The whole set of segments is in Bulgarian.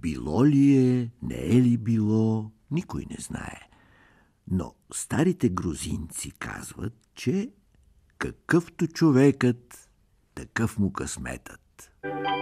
Било ли е, не е ли било, никой не знае. Но старите грузинци казват, че какъвто човекът, такъв му късметът. Thank you.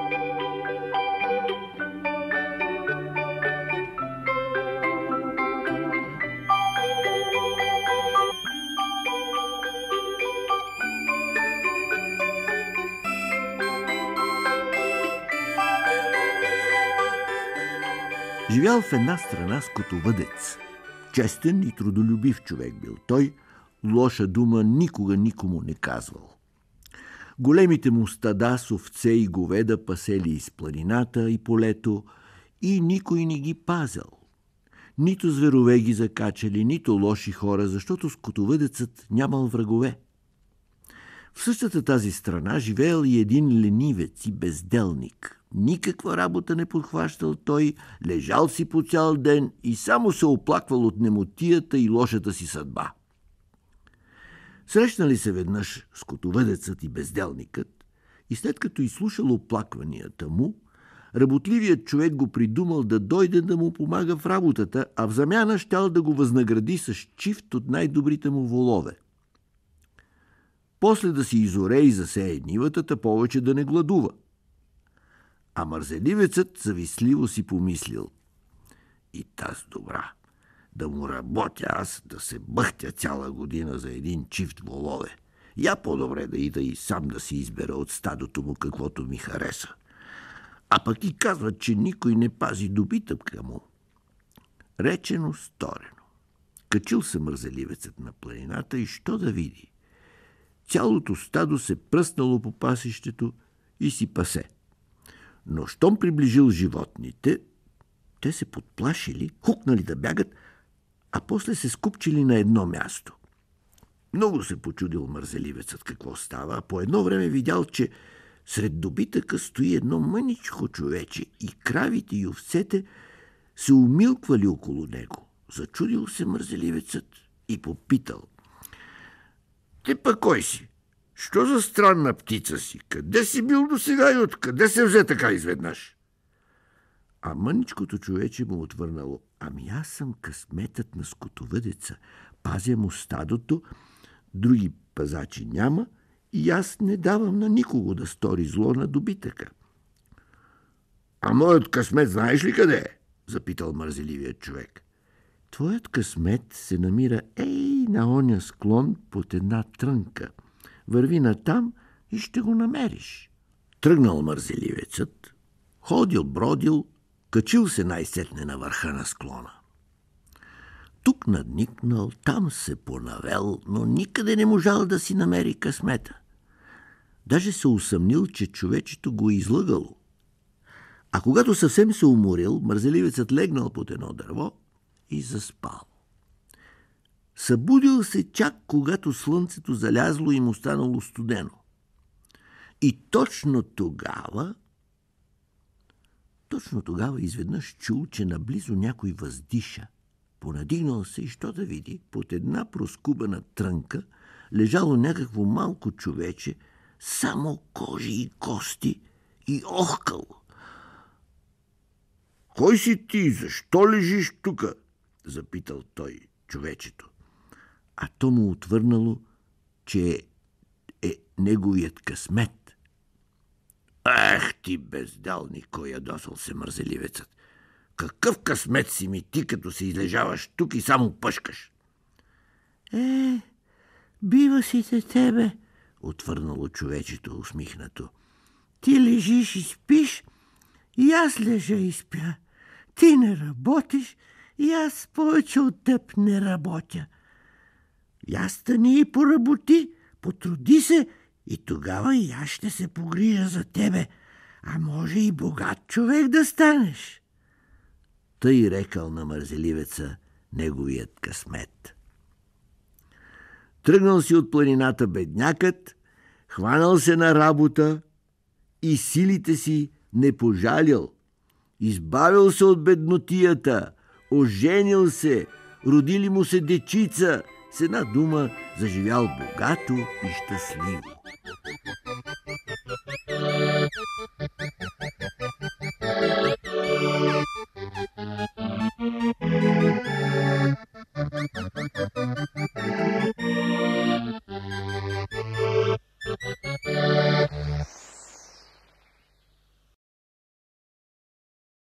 Живял в една страна с котовъдец. Честен и трудолюбив човек бил той, лоша дума никога никому не казвал. Големите му стада с овце и говеда пасели из планината и полето и никой не ги пазал. Нито зверове ги закачали, нито лоши хора, защото скотовъдецът нямал врагове – в същата тази страна живеел и един ленивец и безделник. Никаква работа не подхващал той, лежал си по цял ден и само се оплаквал от немотията и лошата си съдба. Срещнали се веднъж скотоведецът и безделникът и след като изслушал оплакванията му, работливият човек го придумал да дойде да му помага в работата, а в замяна щял да го възнагради с чифт от най-добрите му волове – после да си изоре и засее нивата, повече да не гладува. А мързеливецът завистливо си помислил. И таз добра. Да му работя аз, да се бъхтя цяла година за един чифт волове. Я по-добре да ида и сам да си избера от стадото му каквото ми хареса. А пък и казват, че никой не пази добитъпка му. Речено, сторено. Качил се мързеливецът на планината и що да види? цялото стадо се пръснало по пасището и си пасе. Но щом приближил животните, те се подплашили, хукнали да бягат, а после се скупчили на едно място. Много се почудил мързеливецът какво става, а по едно време видял, че сред добитъка стои едно мъничко човече и кравите и овцете се умилквали около него. Зачудил се мързеливецът и попитал – ти пък кой си? Що за странна птица си? Къде си бил до сега и откъде се взе така изведнъж? А мъничкото човече му отвърнало. Ами аз съм късметът на скотовъдеца. Пазя му стадото, други пазачи няма и аз не давам на никого да стори зло на добитъка. А моят късмет знаеш ли къде е? Запитал мързеливият човек. Твоят късмет се намира ей на оня склон под една трънка. Върви натам и ще го намериш. Тръгнал мързеливецът, ходил, бродил, качил се най-сетне на върха на склона. Тук надникнал, там се понавел, но никъде не можал да си намери късмета. Даже се усъмнил, че човечето го е излъгало. А когато съвсем се уморил, мързеливецът легнал под едно дърво и заспал. Събудил се чак когато слънцето залязло и му станало студено. И точно тогава, точно тогава изведнъж чул, че наблизо някой въздиша. Понадигнал се и що да види, под една проскубена трънка лежало някакво малко човече, само кожи и кости и охкало. Кой си ти? Защо лежиш тука? запитал той човечето. А то му отвърнало, че е неговият късмет. Ах ти е досъл се мързеливецът. Какъв късмет си ми ти, като се излежаваш тук и само пъшкаш? Е, бива си те тебе, отвърнало човечето усмихнато. Ти лежиш и спиш, и аз лежа и спя. Ти не работиш, и аз повече от теб не работя. И аз стани и поработи, потруди се и тогава и аз ще се погрижа за тебе. А може и богат човек да станеш. Тъй рекал на мързеливеца неговият късмет. Тръгнал си от планината беднякът, хванал се на работа и силите си не пожалил. Избавил се от беднотията, оженил се, родили му се дечица, с една дума заживял богато и щастливо.